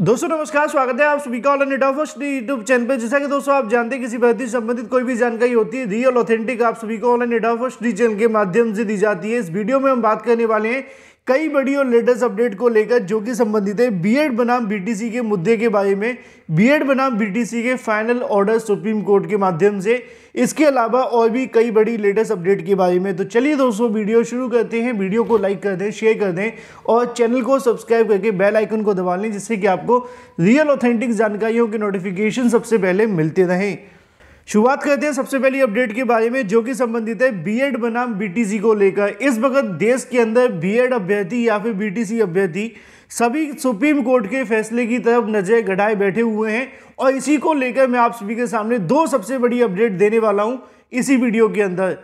दोस्तों नमस्कार स्वागत है आप सभी का online India first YouTube channel पे जैसा कि दोस्तों आप जानते हैं किसी भर्ती संबंधित कोई भी जानकारी होती है रियल ऑथेंटिक आप सभी को ऑनलाइन इंडिया फर्स्ट चैनल के माध्यम से दी जाती है इस वीडियो में हम बात करने वाले हैं कई बड़ी और लेटेस्ट अपडेट को लेकर जो कि संबंधित है बीएड बनाम बीटीसी के मुद्दे के बारे में बीएड बनाम बीटीसी के फाइनल ऑर्डर सुप्रीम कोर्ट के माध्यम से इसके अलावा और भी कई बड़ी लेटेस्ट अपडेट के बारे में तो चलिए दोस्तों वीडियो शुरू करते हैं वीडियो को लाइक कर दें शेयर कर दें और चैनल को सब्सक्राइब करके बेल आइकन को दबा लें जिससे कि आपको रियल ऑथेंटिक जानकारियों के नोटिफिकेशन सबसे पहले मिलते रहें शुरुआत करते हैं सबसे पहली अपडेट के बारे में जो कि संबंधित है बीएड बनाम बीटीसी को लेकर इस वक्त देश के अंदर बीएड अभ्यर्थी या फिर बीटीसी अभ्यर्थी सभी सुप्रीम कोर्ट के फैसले की तरफ नजर गढ़ाए बैठे हुए हैं और इसी को लेकर मैं आप सभी के सामने दो सबसे बड़ी अपडेट देने वाला हूं इसी वीडियो के अंदर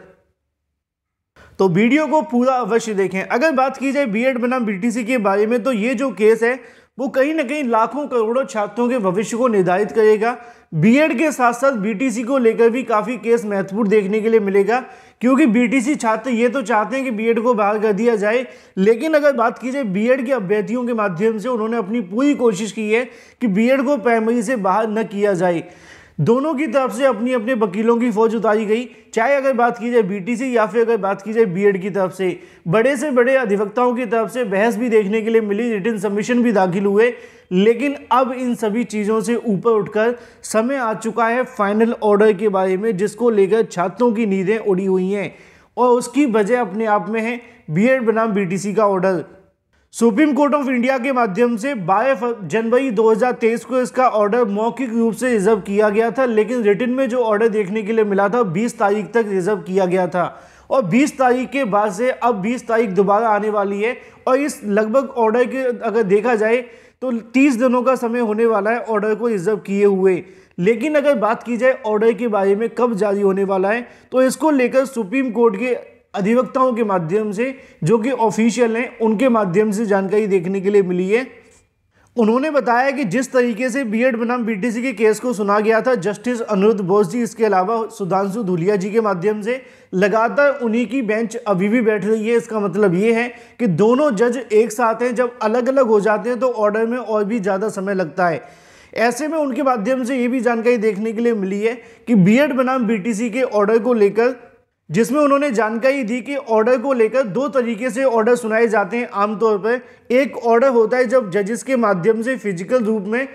तो वीडियो को पूरा अवश्य देखें अगर बात की जाए बीएड बनाम बीटीसी के बारे में तो ये जो केस है वो कहीं ना कहीं लाखों करोड़ों छात्रों के भविष्य को निर्धारित करेगा बीएड के साथ साथ बीटीसी को लेकर भी काफ़ी केस महत्वपूर्ण देखने के लिए मिलेगा क्योंकि बीटीसी छात्र ये तो चाहते हैं कि बीएड को बाहर कर दिया जाए लेकिन अगर बात की जाए बी के अभ्यर्थियों के माध्यम से उन्होंने अपनी पूरी कोशिश की है कि बीएड को प्राइमरी से बाहर न किया जाए दोनों की तरफ से अपनी अपने वकीलों की फौज उतारी गई चाहे अगर बात की जाए बीटीसी या फिर अगर बात की जाए बीएड की तरफ से बड़े से बड़े अधिवक्ताओं की तरफ से बहस भी देखने के लिए मिली रिटर्न सबमिशन भी दाखिल हुए लेकिन अब इन सभी चीज़ों से ऊपर उठकर समय आ चुका है फाइनल ऑर्डर के बारे में जिसको लेकर छात्रों की नींदें उड़ी हुई हैं और उसकी वजह अपने आप में है बी बनाम बी का order Supreme Court of India के माध्यम से 22 जनवरी 2023 को इसका ऑर्डर मौखिक रूप से रिजर्व किया गया था लेकिन रिटर्न में जो ऑर्डर देखने के लिए मिला था 20 तारीख तक रिजर्व किया गया था और 20 तारीख के बाद से अब 20 तारीख दोबारा आने वाली है और इस लगभग ऑर्डर के अगर देखा जाए तो 30 दिनों का समय होने वाला है ऑर्डर को रिजर्व किए हुए लेकिन अगर बात की जाए ऑर्डर के बारे में कब जारी होने वाला है तो इसको लेकर सुप्रीम कोर्ट के अधिवक्ताओं के माध्यम से जो कि ऑफिशियल हैं उनके माध्यम से जानकारी देखने के लिए मिली है उन्होंने बताया कि जिस तरीके से बीएड बनाम बीटीसी के केस को सुना गया था जस्टिस अनिरुद्ध बोस जी इसके अलावा सुधांशु धुलिया जी के माध्यम से लगातार उन्हीं की बेंच अभी भी बैठ रही है इसका मतलब ये है कि दोनों जज एक साथ हैं जब अलग अलग हो जाते हैं तो ऑर्डर में और भी ज़्यादा समय लगता है ऐसे में उनके माध्यम से ये भी जानकारी देखने के लिए मिली है कि बी बनाम बी के ऑर्डर को लेकर जिसमें उन्होंने जानकारी दी कि ऑर्डर को लेकर दो तरीके से ऑर्डर सुनाए जाते हैं आमतौर पर एक ऑर्डर होता है जब जजेस के माध्यम से फिजिकल रूप में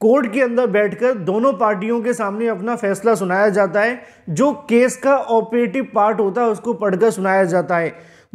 कोर्ट के अंदर बैठकर दोनों पार्टियों के सामने अपना फैसला सुनाया जाता है जो केस का ऑपरेटिव पार्ट होता है उसको पढ़कर सुनाया जाता है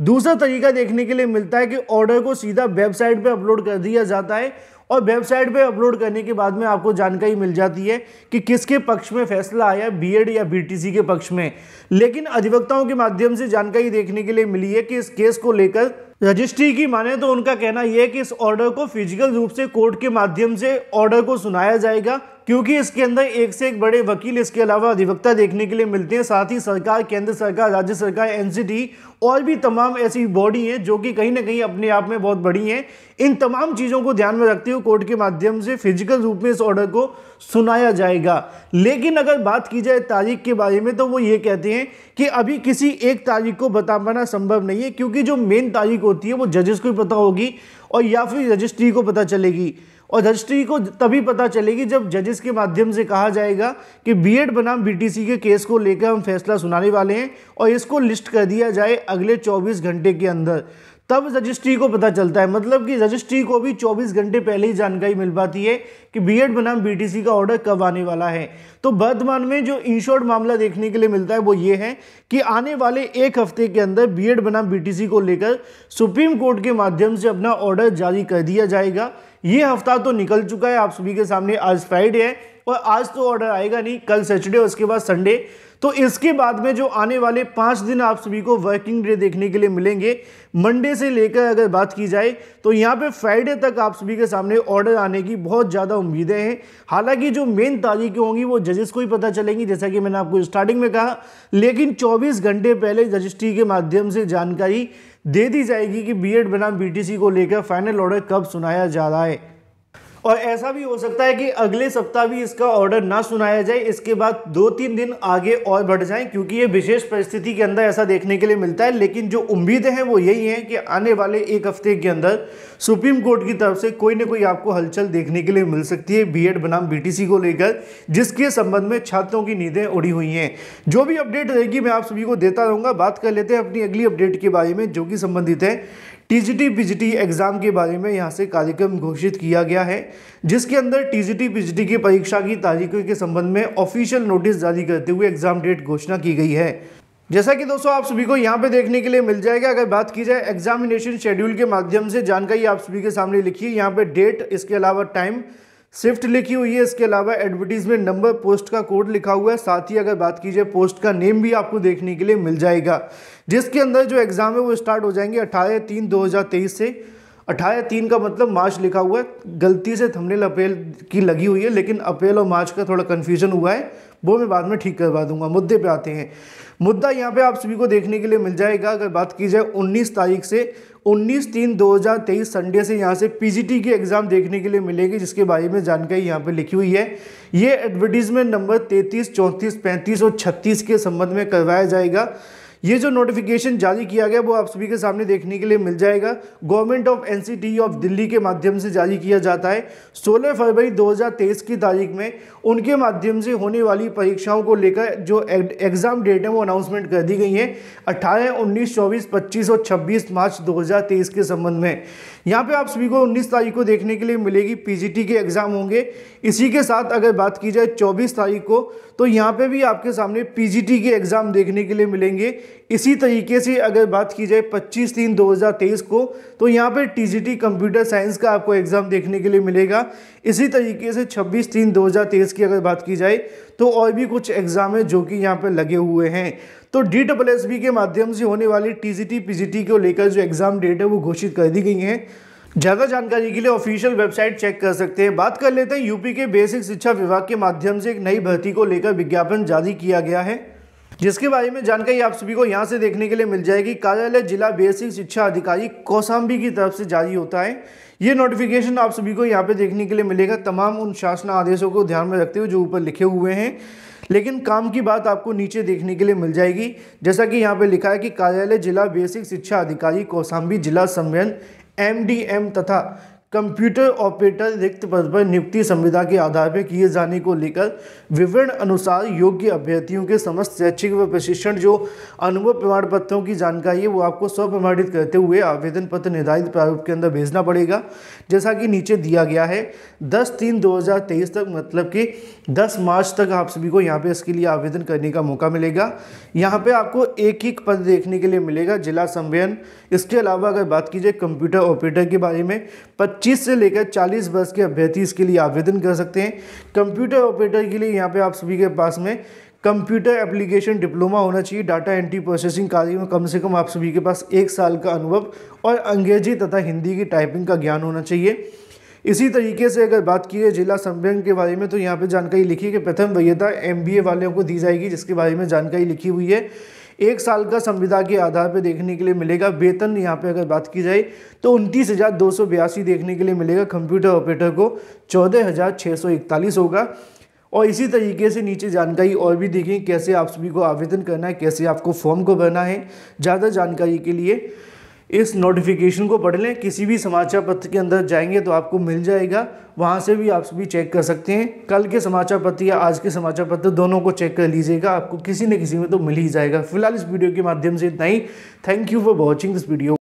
दूसरा तरीका देखने के लिए मिलता है कि ऑर्डर को सीधा वेबसाइट पर अपलोड कर दिया जाता है और वेबसाइट पे अपलोड करने के बाद में आपको जानकारी मिल जाती है कि किसके पक्ष में फैसला आया बीएड या बीटीसी के पक्ष में लेकिन अधिवक्ताओं के माध्यम से जानकारी देखने के लिए मिली है कि इस केस को लेकर रजिस्ट्री की माने तो उनका कहना यह है कि इस ऑर्डर को फिजिकल रूप से कोर्ट के माध्यम से ऑर्डर को सुनाया जाएगा क्योंकि इसके अंदर एक से एक बड़े वकील इसके अलावा अधिवक्ता देखने के लिए मिलते हैं साथ ही सरकार केंद्र सरकार राज्य सरकार एनसीटी और भी तमाम ऐसी बॉडी हैं जो कि कहीं ना कहीं अपने आप में बहुत बड़ी हैं इन तमाम चीज़ों को ध्यान में रखते हुए कोर्ट के माध्यम से फिजिकल रूप में इस ऑर्डर को सुनाया जाएगा लेकिन अगर बात की जाए तारीख के बारे में तो वो ये कहते हैं कि अभी किसी एक तारीख को बता पाना संभव नहीं है क्योंकि जो मेन तारीख होती है वो जजेस को ही पता होगी और या फिर रजिस्ट्री को पता चलेगी और रजिस्ट्री को तभी पता चलेगी जब जजेस के माध्यम से कहा जाएगा कि बीएड बनाम बीटीसी के केस को लेकर हम फैसला सुनाने वाले हैं और इसको लिस्ट कर दिया जाए अगले 24 घंटे के अंदर तब रजिस्ट्री को पता चलता है मतलब कि रजिस्ट्री को भी 24 घंटे पहले ही जानकारी मिल पाती है कि बीएड बनाम बीटीसी का ऑर्डर कब आने वाला है तो वर्तमान में जो इंश्योर्ड मामला देखने के लिए मिलता है वो ये है कि आने वाले एक हफ्ते के अंदर बीएड बनाम बीटीसी को लेकर सुप्रीम कोर्ट के माध्यम से अपना ऑर्डर जारी कर दिया जाएगा ये हफ्ता तो निकल चुका है आप सभी के सामने आज फ्राइडे है और आज तो ऑर्डर आएगा नहीं कल सैटरडे उसके बाद संडे तो इसके बाद में जो आने वाले पाँच दिन आप सभी को वर्किंग डे देखने के लिए मिलेंगे मंडे से लेकर अगर बात की जाए तो यहाँ पे फ्राइडे तक आप सभी के सामने ऑर्डर आने की बहुत ज़्यादा उम्मीदें हैं हालांकि जो मेन तारीखें होंगी वो जजेस को ही पता चलेंगी जैसा कि मैंने आपको स्टार्टिंग में कहा लेकिन चौबीस घंटे पहले रजिस्ट्री के माध्यम से जानकारी दे दी जाएगी कि बी बनाम बी को लेकर फाइनल ऑर्डर कब सुनाया जा रहा है और ऐसा भी हो सकता है कि अगले सप्ताह भी इसका ऑर्डर ना सुनाया जाए इसके बाद दो तीन दिन आगे और बढ़ जाएं क्योंकि ये विशेष परिस्थिति के अंदर ऐसा देखने के लिए मिलता है लेकिन जो उम्मीदें हैं वो यही हैं कि आने वाले एक हफ्ते के अंदर सुप्रीम कोर्ट की तरफ से कोई ना कोई आपको हलचल देखने के लिए मिल सकती है बी बनाम बी को लेकर जिसके संबंध में छात्रों की नींदें उड़ी हुई हैं जो भी अपडेट रहेगी मैं आप सभी को देता रहूँगा बात कर लेते हैं अपनी अगली अपडेट के बारे में जो कि संबंधित है टीजीटी पीजीटी एग्ज़ाम के बारे में यहाँ से कार्यक्रम घोषित किया गया है जिसके अंदर टीजीटी पीजीटी की परीक्षा की तारीखों के संबंध में ऑफिशियल नोटिस जारी करते हुए एग्ज़ाम डेट घोषणा की गई है जैसा कि दोस्तों आप सभी को यहाँ पे देखने के लिए मिल जाएगा अगर बात की जाए एग्जामिनेशन शेड्यूल के माध्यम से जानकारी आप सभी के सामने लिखी है यहाँ पे डेट इसके अलावा टाइम शिफ्ट लिखी हुई है इसके अलावा एडवर्टीजमेंट नंबर पोस्ट का कोड लिखा हुआ है साथ ही अगर बात की जाए पोस्ट का नेम भी आपको देखने के लिए मिल जाएगा जिसके अंदर जो एग्ज़ाम है वो स्टार्ट हो जाएंगे अठारह तीन दो हज़ार तेईस से अठारह तीन का मतलब मार्च लिखा हुआ है गलती से थमनेल अप्रैल की लगी हुई है लेकिन अप्रैल और मार्च का थोड़ा कन्फ्यूजन हुआ है वो मैं बाद में ठीक करवा दूंगा मुद्दे पे आते हैं मुद्दा यहाँ पे आप सभी को देखने के लिए मिल जाएगा अगर बात की जाए 19 तारीख से 19 तीन 2023 संडे से यहाँ से पीजीटी की एग्ज़ाम देखने के लिए मिलेगी जिसके बारे में जानकारी यहाँ पे लिखी हुई है ये एडवर्टीजमेंट नंबर 33, 34, 35 और 36 के संबंध में करवाया जाएगा ये जो नोटिफिकेशन जारी किया गया वो आप सभी के सामने देखने के लिए मिल जाएगा government of NCT of Delhi के माध्यम से जारी किया जाता है 16 फरवरी 2023 की तारीख में उनके माध्यम से होने वाली परीक्षाओं को लेकर जो एग्ज़ाम डेट है वो अनाउंसमेंट कर दी गई है अट्ठारह उन्नीस चौबीस पच्चीस और छब्बीस मार्च दो के संबंध में यहाँ पे आप सभी को उन्नीस तारीख को देखने के लिए मिलेगी पीजीटी के एग्ज़ाम होंगे इसी के साथ अगर बात की जाए चौबीस तारीख को तो यहाँ पे भी आपके सामने पीजीटी के एग्ज़ाम देखने के लिए मिलेंगे इसी तरीके से अगर बात की जाए 25 तीन 2023 को तो यहाँ पर टी जी कंप्यूटर साइंस का आपको एग्ज़ाम देखने के लिए मिलेगा इसी तरीके से 26 तीन 2023 की अगर बात की जाए तो और भी कुछ एग्ज़ाम है जो कि यहाँ पर लगे हुए हैं तो डी डबल एस बी के माध्यम से होने वाली T G T P G T को लेकर जो एग्ज़ाम डेट है वो घोषित कर दी गई हैं ज़्यादा जानकारी के लिए ऑफिशियल वेबसाइट चेक कर सकते हैं बात कर लेते हैं यूपी के बेसिक शिक्षा विभाग के माध्यम से एक नई भर्ती को लेकर विज्ञापन जारी किया गया है जिसके बारे में जानकारी आप सभी को यहाँ से देखने के लिए मिल जाएगी कार्यालय जिला बेसिक शिक्षा अधिकारी कौसाम्बी की तरफ से जारी होता है ये नोटिफिकेशन आप सभी को यहाँ पे देखने के लिए मिलेगा तमाम उन शासन आदेशों को ध्यान में रखते हुए जो ऊपर लिखे हुए हैं लेकिन काम की बात आपको नीचे देखने के लिए मिल जाएगी जैसा कि यहाँ पे लिखा है कि कार्यालय जिला बेसिक शिक्षा अधिकारी कौसाम्बी जिला सम्मेलन एम तथा कंप्यूटर ऑपरेटर रिक्त पद पर नियुक्ति संविदा के आधार पर किए जाने को लेकर विवरण अनुसार योग्य अभ्यर्थियों के समस्त शैक्षिक व प्रशिक्षण जो अनुभव प्रमाण पत्रों की जानकारी है वो आपको स्वप्रमाणित करते हुए आवेदन पत्र निर्धारित प्रारूप के अंदर भेजना पड़ेगा जैसा कि नीचे दिया गया है दस तीन दो हज़ार तेईस तक मतलब कि दस मार्च तक आप सभी को यहाँ पर इसके लिए आवेदन करने का मौका मिलेगा यहाँ पर आपको एक ही पद देखने के लिए मिलेगा जिला संवयन इसके अलावा अगर बात की जाए कंप्यूटर ऑपरेटर के बारे में पच्चीस 25 से लेकर 40 वर्ष के अभ्यर्थी इसके लिए आवेदन कर सकते हैं कंप्यूटर ऑपरेटर के लिए यहाँ पे आप सभी के पास में कंप्यूटर एप्लीकेशन डिप्लोमा होना चाहिए डाटा एंट्री प्रोसेसिंग कार्य में कम से कम आप सभी के पास एक साल का अनुभव और अंग्रेजी तथा हिंदी की टाइपिंग का ज्ञान होना चाहिए इसी तरीके से अगर बात की है जिला संभ्यन के बारे में तो यहाँ पे जानकारी लिखी है कि प्रथम वरीयता एम वालों को दी जाएगी जिसके बारे में जानकारी लिखी हुई है एक साल का संविदा के आधार पर देखने के लिए मिलेगा वेतन यहाँ पे अगर बात की जाए तो उनतीस हज़ार दो सौ बयासी देखने के लिए मिलेगा कंप्यूटर ऑपरेटर को चौदह हज़ार छः सौ इकतालीस होगा और इसी तरीके से नीचे जानकारी और भी देखें कैसे आप सभी को आवेदन करना है कैसे आपको फॉर्म को भरना है ज़्यादा जानकारी के लिए इस नोटिफिकेशन को पढ़ लें किसी भी समाचार पत्र के अंदर जाएंगे तो आपको मिल जाएगा वहाँ से भी आप सभी चेक कर सकते हैं कल के समाचार पत्र या आज के समाचार पत्र दोनों को चेक कर लीजिएगा आपको किसी न किसी में तो मिल ही जाएगा फिलहाल इस वीडियो के माध्यम से इतना ही thank you for watching this video